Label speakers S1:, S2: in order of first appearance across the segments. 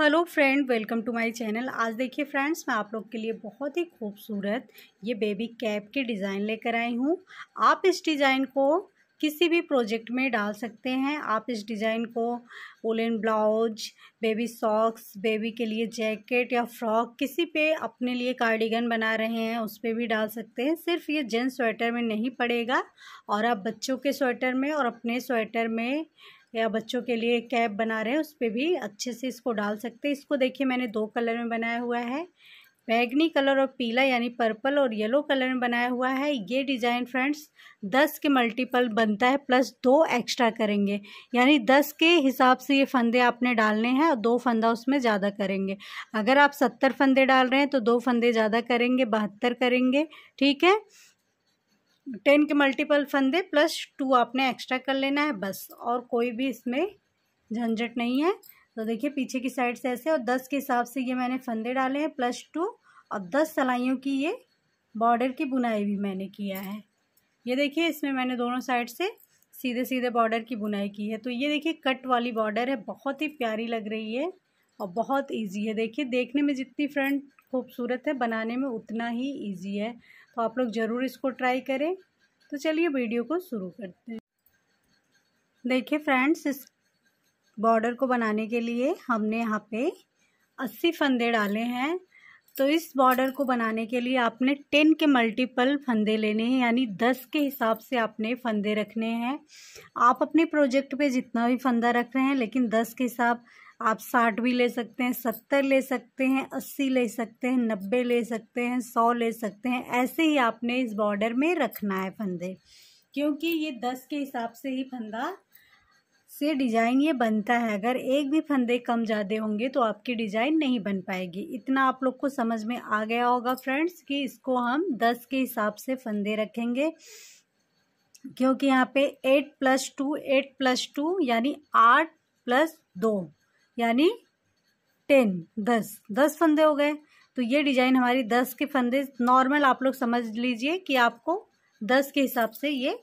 S1: hello friend welcome to my channel आज देखिए friends मैं आप लोग के लिए बहुत ही खूबसूरत ये बेबी कैप के डिज़ाइन लेकर आई हूँ आप इस डिज़ाइन को किसी भी प्रोजेक्ट में डाल सकते हैं आप इस डिज़ाइन को woollen blouse baby socks baby के लिए जैकेट या फ्रॉक किसी पे अपने लिए कार्डिगन बना रहे हैं उस पर भी डाल सकते हैं सिर्फ ये जेंट्स स्वेटर में नहीं पड़ेगा और आप बच्चों के स्वेटर में और अपने स्वेटर में या बच्चों के लिए कैप बना रहे हैं उस पर भी अच्छे से इसको डाल सकते हैं इसको देखिए मैंने दो कलर में बनाया हुआ है बैगनी कलर और पीला यानी पर्पल और येलो कलर में बनाया हुआ है ये डिज़ाइन फ्रेंड्स दस के मल्टीपल बनता है प्लस दो एक्स्ट्रा करेंगे यानी दस के हिसाब से ये फंदे आपने डालने हैं और दो फंदा उसमें ज़्यादा करेंगे अगर आप सत्तर फंदे डाल रहे हैं तो दो फंदे ज़्यादा करेंगे बहत्तर करेंगे ठीक है टेन के मल्टीपल फंदे प्लस टू आपने एक्स्ट्रा कर लेना है बस और कोई भी इसमें झंझट नहीं है तो देखिए पीछे की साइड से ऐसे और दस के हिसाब से ये मैंने फंदे डाले हैं प्लस टू और दस सलाइयों की ये बॉर्डर की बुनाई भी मैंने किया है ये देखिए इसमें मैंने दोनों साइड से सीधे सीधे बॉर्डर की बुनाई की है तो ये देखिए कट वाली बॉर्डर है बहुत ही प्यारी लग रही है और बहुत ईजी है देखिए देखने में जितनी फ्रंट खूबसूरत है बनाने में उतना ही ईजी है तो आप लोग ज़रूर इसको ट्राई करें तो चलिए वीडियो को शुरू करते हैं देखिए फ्रेंड्स इस बॉर्डर को बनाने के लिए हमने यहाँ पे अस्सी फंदे डाले हैं तो इस बॉर्डर को बनाने के लिए आपने टेन के मल्टीपल फंदे लेने हैं यानी दस के हिसाब से आपने फंदे रखने हैं आप अपने प्रोजेक्ट पे जितना भी फंदा रख रहे हैं लेकिन दस के हिसाब आप साठ भी ले सकते हैं सत्तर ले सकते हैं अस्सी ले सकते हैं नब्बे ले सकते हैं सौ ले सकते हैं ऐसे ही आपने इस बॉर्डर में रखना है फंदे क्योंकि ये दस के हिसाब से ही फंदा से डिज़ाइन ये बनता है अगर एक भी फंदे कम ज़्यादा होंगे तो आपकी डिज़ाइन नहीं बन पाएगी इतना आप लोग को समझ में आ गया होगा फ्रेंड्स कि इसको हम दस के हिसाब से फंदे रखेंगे क्योंकि यहाँ पे eight plus two eight plus two यानी आठ प्लस दो यानी टेन दस दस फंदे हो गए तो ये डिजाइन हमारी दस के फंदे नॉर्मल आप लोग समझ लीजिए कि आपको दस के हिसाब से ये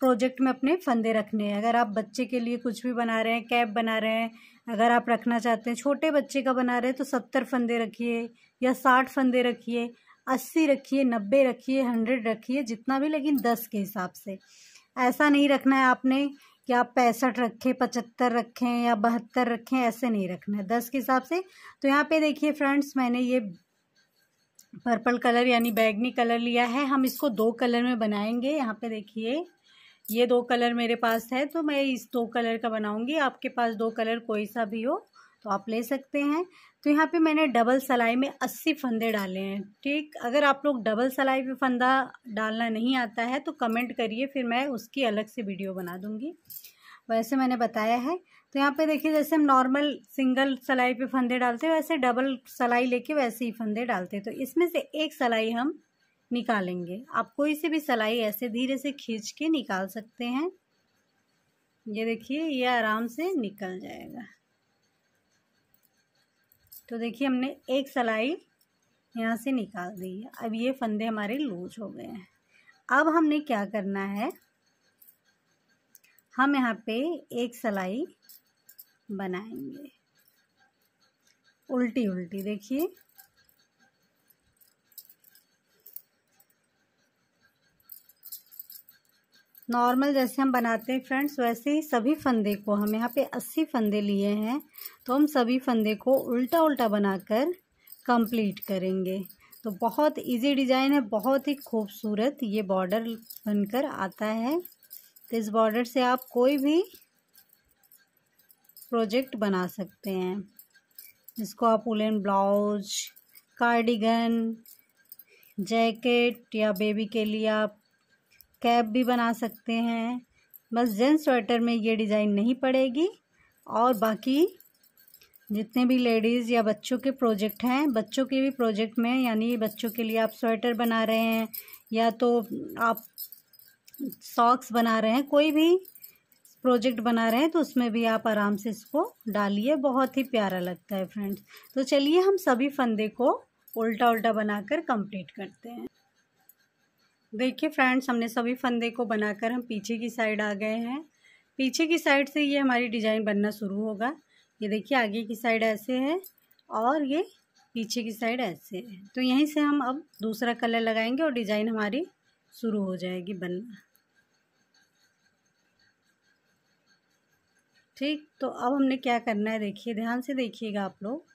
S1: प्रोजेक्ट में अपने फंदे रखने हैं अगर आप बच्चे के लिए कुछ भी बना रहे हैं कैप बना रहे हैं अगर आप रखना चाहते हैं छोटे बच्चे का बना रहे हैं तो सत्तर फंदे रखिए या साठ फंदे रखिए अस्सी रखिए नब्बे रखिए हंड्रेड रखिए जितना भी लेकिन दस के हिसाब से ऐसा नहीं रखना है आपने कि आप पैंसठ रखें पचहत्तर रखें या बहत्तर रखें ऐसे नहीं रखना है दस के हिसाब से तो यहाँ पे देखिए फ्रेंड्स मैंने ये पर्पल कलर यानी बैगनी कलर लिया है हम इसको दो कलर में बनाएंगे यहाँ पे देखिए ये दो कलर मेरे पास है तो मैं इस दो कलर का बनाऊंगी आपके पास दो कलर कोई सा भी हो तो आप ले सकते हैं तो यहाँ पे मैंने डबल सलाई में अस्सी फंदे डाले हैं ठीक अगर आप लोग डबल सलाई पे फंदा डालना नहीं आता है तो कमेंट करिए फिर मैं उसकी अलग से वीडियो बना दूँगी वैसे मैंने बताया है तो यहाँ पे देखिए जैसे हम नॉर्मल सिंगल सलाई पे फंदे डालते हैं वैसे डबल सलाई लेके वैसे ही फंदे डालते हैं तो इसमें से एक सलाई हम निकालेंगे आप कोई से भी सलाई ऐसे धीरे से खींच के निकाल सकते हैं ये देखिए ये आराम से निकल जाएगा तो देखिए हमने एक सलाई यहाँ से निकाल दी है अब ये फंदे हमारे लूज हो गए हैं अब हमने क्या करना है हम यहाँ पे एक सलाई बनाएंगे उल्टी उल्टी देखिए नॉर्मल जैसे हम बनाते हैं फ्रेंड्स वैसे ही सभी फंदे को हम यहाँ पे अस्सी फंदे लिए हैं तो हम सभी फंदे को उल्टा उल्टा बनाकर कंप्लीट करेंगे तो बहुत इजी डिज़ाइन है बहुत ही खूबसूरत ये बॉर्डर बनकर आता है तो इस बॉर्डर से आप कोई भी प्रोजेक्ट बना सकते हैं इसको आप उलन ब्लाउज कार्डिगन जैकेट या बेबी के लिए आप कैप भी बना सकते हैं बस जेंट्स स्वेटर में ये डिज़ाइन नहीं पड़ेगी और बाकी जितने भी लेडीज़ या बच्चों के प्रोजेक्ट हैं बच्चों के भी प्रोजेक्ट में यानी बच्चों के लिए आप स्वेटर बना रहे हैं या तो आप सॉक्स बना रहे हैं कोई भी प्रोजेक्ट बना रहे हैं तो उसमें भी आप आराम से इसको डालिए बहुत ही प्यारा लगता है फ्रेंड्स तो चलिए हम सभी फंदे को उल्टा उल्टा बनाकर कंप्लीट करते हैं देखिए फ्रेंड्स हमने सभी फंदे को बनाकर हम पीछे की साइड आ गए हैं पीछे की साइड से ये हमारी डिज़ाइन बनना शुरू होगा ये देखिए आगे की साइड ऐसे है और ये पीछे की साइड ऐसे है तो यहीं से हम अब दूसरा कलर लगाएंगे और डिज़ाइन हमारी शुरू हो जाएगी बनना ठीक तो अब हमने क्या करना है देखिए ध्यान से देखिएगा आप लोग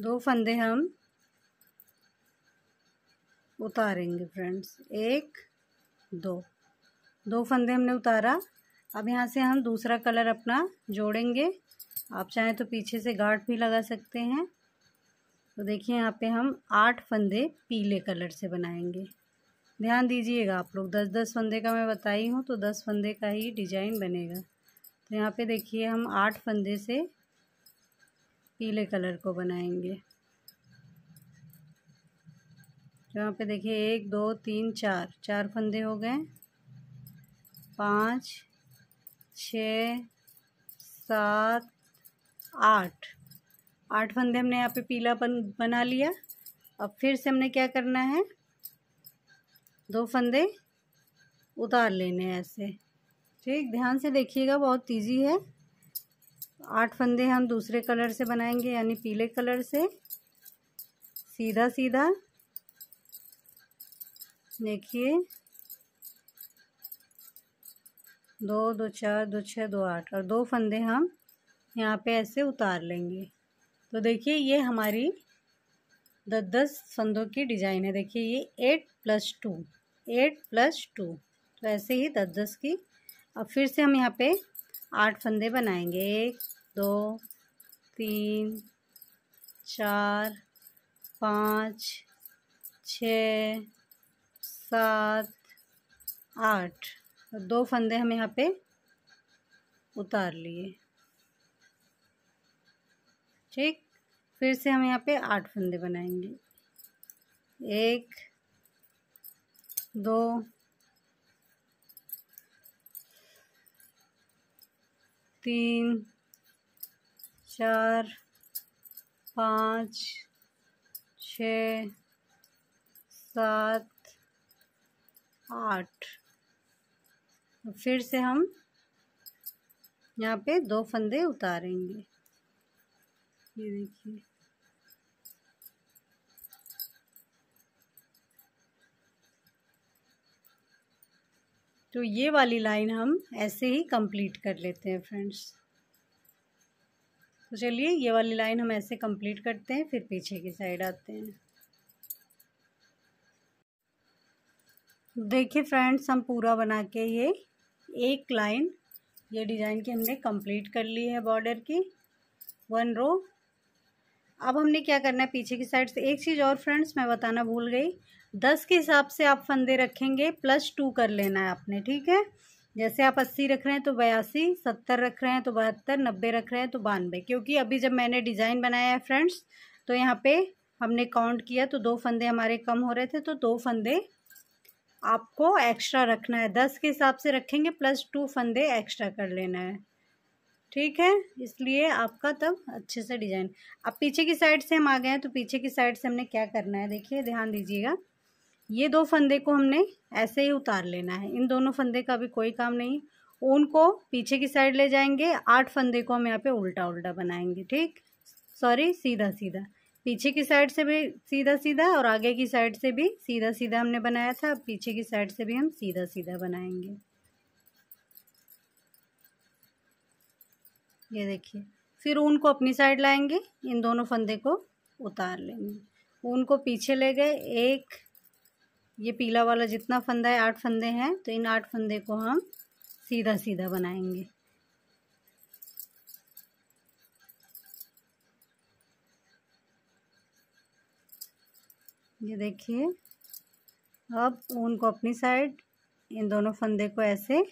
S1: दो फंदे हम उतारेंगे फ्रेंड्स एक दो दो फंदे हमने उतारा अब यहाँ से हम दूसरा कलर अपना जोड़ेंगे आप चाहें तो पीछे से गाठ भी लगा सकते हैं तो देखिए यहाँ पे हम आठ फंदे पीले कलर से बनाएंगे ध्यान दीजिएगा आप लोग दस दस फंदे का मैं बताई हूँ तो दस फंदे का ही डिजाइन बनेगा तो यहाँ पे देखिए हम आठ फंदे से पीले कलर को बनाएंगे यहाँ पे देखिए एक दो तीन चार चार फंदे हो गए पाँच छ सात आठ आठ फंदे हमने यहाँ पे पीला बन बना लिया अब फिर से हमने क्या करना है दो फंदे उतार लेने ऐसे ठीक ध्यान से देखिएगा बहुत ईजी है आठ फंदे हम दूसरे कलर से बनाएंगे यानी पीले कलर से सीधा सीधा देखिए दो दो चार दो छः दो आठ और दो फंदे हम यहाँ पे ऐसे उतार लेंगे तो देखिए ये हमारी दस दस फंदों की डिज़ाइन है देखिए ये eight plus two eight plus two तो ऐसे ही दस दस की अब फिर से हम यहाँ पे आठ फंदे बनाएंगे एक दो तीन चार पाँच छ सात आठ दो फंदे हम यहाँ पे उतार लिए ठीक फिर से हम यहाँ पे आठ फंदे बनाएंगे एक दो तीन चार पाँच छ सात आठ फिर से हम यहाँ पे दो फंदे उतारेंगे ये देखिए तो ये वाली लाइन हम ऐसे ही कंप्लीट कर लेते हैं फ्रेंड्स तो चलिए ये वाली लाइन हम ऐसे कंप्लीट करते हैं फिर पीछे की साइड आते हैं देखिए फ्रेंड्स हम पूरा बना के ये एक लाइन ये डिज़ाइन की हमने कंप्लीट कर ली है बॉर्डर की वन रो अब हमने क्या करना है पीछे की साइड से एक चीज़ और फ्रेंड्स मैं बताना भूल गई दस के हिसाब से आप फंदे रखेंगे प्लस टू कर लेना है आपने ठीक है जैसे आप अस्सी रख रहे हैं तो बयासी सत्तर रख रहे हैं तो बहत्तर नब्बे रख रहे हैं तो बानवे क्योंकि अभी जब मैंने डिज़ाइन बनाया है फ्रेंड्स तो यहाँ पे हमने काउंट किया तो दो फंदे हमारे कम हो रहे थे तो दो फंदे आपको एक्स्ट्रा रखना है दस के हिसाब से रखेंगे प्लस टू फंदे एक्स्ट्रा कर लेना है ठीक है इसलिए आपका तब अच्छे से डिजाइन अब पीछे की साइड से हम आ गए हैं तो पीछे की साइड से हमने क्या करना है देखिए ध्यान दीजिएगा ये दो फंदे को हमने ऐसे ही उतार लेना है इन दोनों फंदे का भी कोई काम नहीं ऊन को पीछे की साइड ले जाएंगे आठ फंदे को हम यहाँ पे उल्टा उल्टा बनाएंगे ठीक सॉरी सीधा सीधा पीछे की साइड से भी सीधा सीधा और आगे की साइड से भी सीधा सीधा हमने बनाया था पीछे की साइड से भी हम सीधा सीधा बनाएंगे ये देखिए फिर ऊन को अपनी साइड लाएंगे इन दोनों फंदे को उतार लेंगे ऊन को पीछे ले गए एक ये पीला वाला जितना फंदा है आठ फंदे हैं तो इन आठ फंदे को हम सीधा सीधा बनाएंगे ये देखिए अब ऊन को अपनी साइड इन दोनों फंदे को ऐसे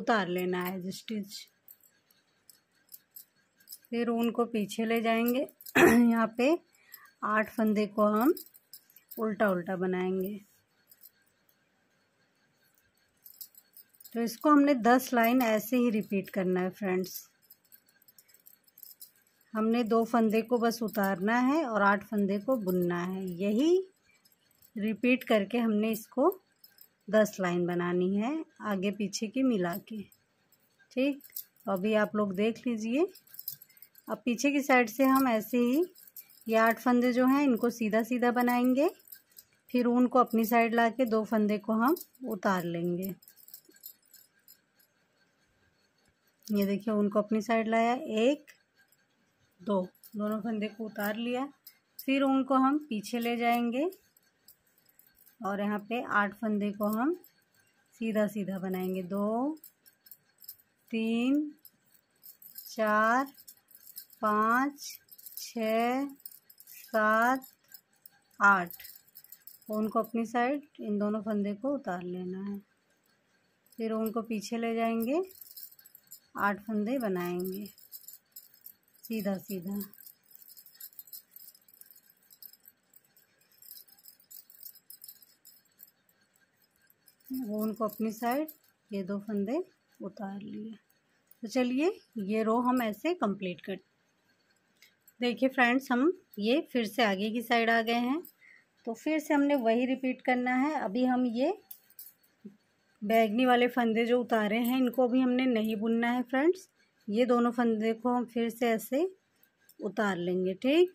S1: उतार लेना है स्टिच फिर ऊन को पीछे ले जाएंगे यहाँ पे आठ फंदे को हम उल्टा उल्टा बनाएंगे तो इसको हमने दस लाइन ऐसे ही रिपीट करना है फ्रेंड्स हमने दो फंदे को बस उतारना है और आठ फंदे को बुनना है यही रिपीट करके हमने इसको दस लाइन बनानी है आगे पीछे की मिला के ठीक तो अभी आप लोग देख लीजिए अब पीछे की साइड से हम ऐसे ही ये आठ फंदे जो हैं इनको सीधा सीधा बनाएंगे फिर उनको अपनी साइड ला के दो फंदे को हम उतार लेंगे ये देखिए उनको अपनी साइड लाया एक दो दोनों फंदे को उतार लिया फिर उनको हम पीछे ले जाएंगे और यहाँ पे आठ फंदे को हम सीधा सीधा बनाएंगे दो तीन चार पाँच छ सात आठ उनको अपनी साइड इन दोनों फंदे को उतार लेना है फिर उनको पीछे ले जाएंगे आठ फंदे बनाएंगे सीधा सीधा वो उनको अपनी साइड ये दो फंदे उतार लिए तो चलिए ये रो हम ऐसे कंप्लीट कर देखिए फ्रेंड्स हम ये फिर से आगे की साइड आ गए हैं तो फिर से हमने वही रिपीट करना है अभी हम ये बैगनी वाले फंदे जो उतारे हैं इनको भी हमने नहीं बुनना है फ्रेंड्स ये दोनों फंदे को हम फिर से ऐसे उतार लेंगे ठीक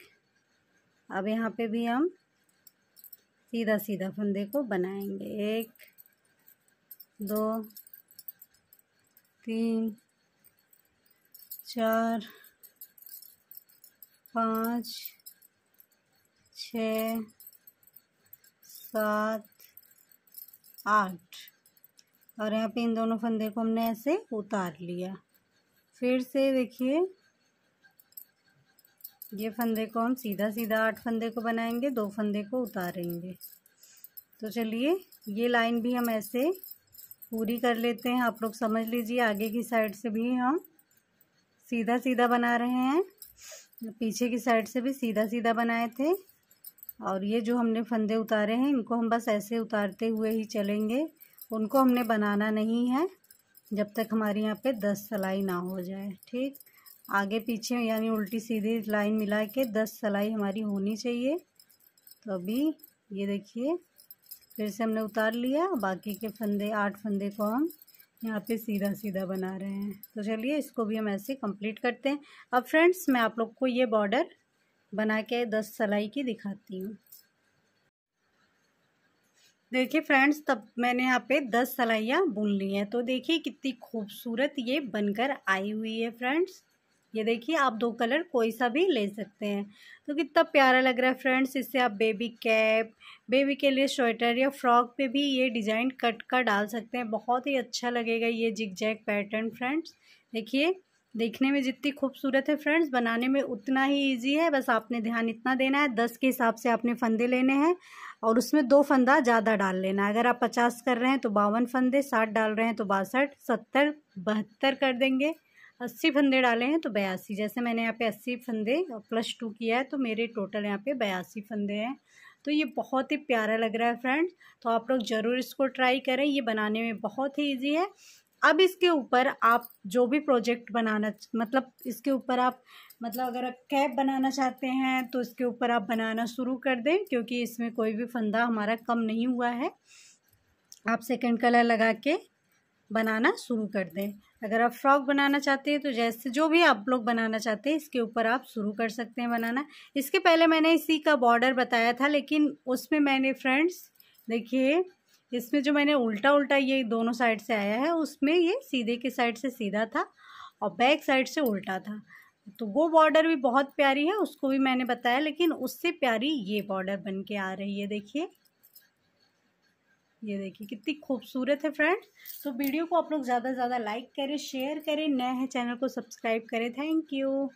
S1: अब यहाँ पे भी हम सीधा सीधा फंदे को बनाएंगे एक दो तीन चार पाँच छ सात आठ और यहाँ पे इन दोनों फंदे को हमने ऐसे उतार लिया फिर से देखिए ये फंदे को हम सीधा सीधा आठ फंदे को बनाएंगे दो फंदे को उतारेंगे तो चलिए ये लाइन भी हम ऐसे पूरी कर लेते हैं आप लोग समझ लीजिए आगे की साइड से भी हम सीधा सीधा बना रहे हैं पीछे की साइड से भी सीधा सीधा बनाए थे और ये जो हमने फंदे उतारे हैं इनको हम बस ऐसे उतारते हुए ही चलेंगे उनको हमने बनाना नहीं है जब तक हमारे यहाँ पे दस सलाई ना हो जाए ठीक आगे पीछे यानी उल्टी सीधी लाइन मिला के दस सलाई हमारी होनी चाहिए तो अभी ये देखिए फिर से हमने उतार लिया बाकी के फंदे आठ फंदे को हम यहाँ पे सीधा सीधा बना रहे हैं तो चलिए इसको भी हम ऐसे कंप्लीट करते हैं अब फ्रेंड्स मैं आप लोग को ये बॉर्डर बना के दस सलाई की दिखाती हूँ देखिए फ्रेंड्स तब मैंने यहाँ पे दस सलाइयाँ बुन ली हैं तो देखिए कितनी खूबसूरत ये बनकर आई हुई है फ्रेंड्स ये देखिए आप दो कलर कोई सा भी ले सकते हैं तो कितना प्यारा लग रहा है फ्रेंड्स इससे आप बेबी कैप बेबी के लिए स्वेटर या फ्रॉक पे भी ये डिज़ाइन कट कर डाल सकते हैं बहुत ही अच्छा लगेगा ये जिग जैग पैटर्न फ्रेंड्स देखिए देखने में जितनी खूबसूरत है फ्रेंड्स बनाने में उतना ही इजी है बस आपने ध्यान इतना देना है दस के हिसाब से आपने फंदे लेने हैं और उसमें दो फंदा ज़्यादा डाल लेना अगर आप पचास कर रहे हैं तो बावन फंदे साठ डाल रहे हैं तो बासठ सत्तर बहत्तर कर देंगे अस्सी फंदे डाले हैं तो बयासी जैसे मैंने यहाँ पे अस्सी फंदे प्लस टू किया है तो मेरे टोटल यहाँ पे बयासी फंदे हैं तो ये बहुत ही प्यारा लग रहा है फ्रेंड्स तो आप लोग ज़रूर इसको ट्राई करें ये बनाने में बहुत ही ईजी है अब इसके ऊपर आप जो भी प्रोजेक्ट बनाना मतलब इसके ऊपर आप मतलब अगर आप कैप बनाना चाहते हैं तो इसके ऊपर आप बनाना शुरू कर दें क्योंकि इसमें कोई भी फंदा हमारा कम नहीं हुआ है आप सेकंड कलर लगा के बनाना शुरू कर दें अगर आप फ्रॉक बनाना चाहते हैं तो जैसे जो भी आप लोग बनाना चाहते हैं इसके ऊपर आप शुरू कर सकते हैं बनाना इसके पहले मैंने इसी का बॉर्डर बताया था लेकिन उसमें मैंने फ्रेंड्स देखिए इसमें जो मैंने उल्टा उल्टा ये दोनों साइड से आया है उसमें ये सीधे के साइड से सीधा था और बैक साइड से उल्टा था तो वो बॉर्डर भी बहुत प्यारी है उसको भी मैंने बताया लेकिन उससे प्यारी ये बॉर्डर बन के आ रही है देखिए ये देखिए कितनी खूबसूरत है फ्रेंड्स तो वीडियो को आप लोग ज़्यादा से ज़्यादा लाइक करें शेयर करें नए हैं चैनल को सब्सक्राइब करें थैंक यू